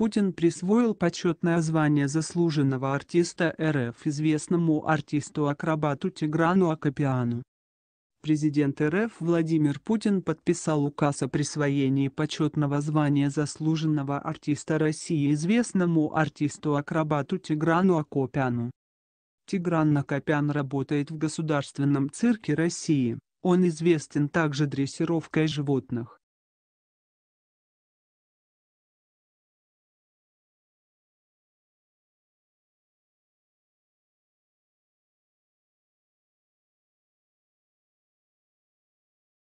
Путин присвоил почетное звание заслуженного артиста РФ известному артисту-акробату Тиграну Акопяну. Президент РФ Владимир Путин подписал указ о присвоении почетного звания заслуженного артиста России известному артисту-акробату Тиграну Акопяну. Тигран Акопян работает в Государственном цирке России. Он известен также дрессировкой животных.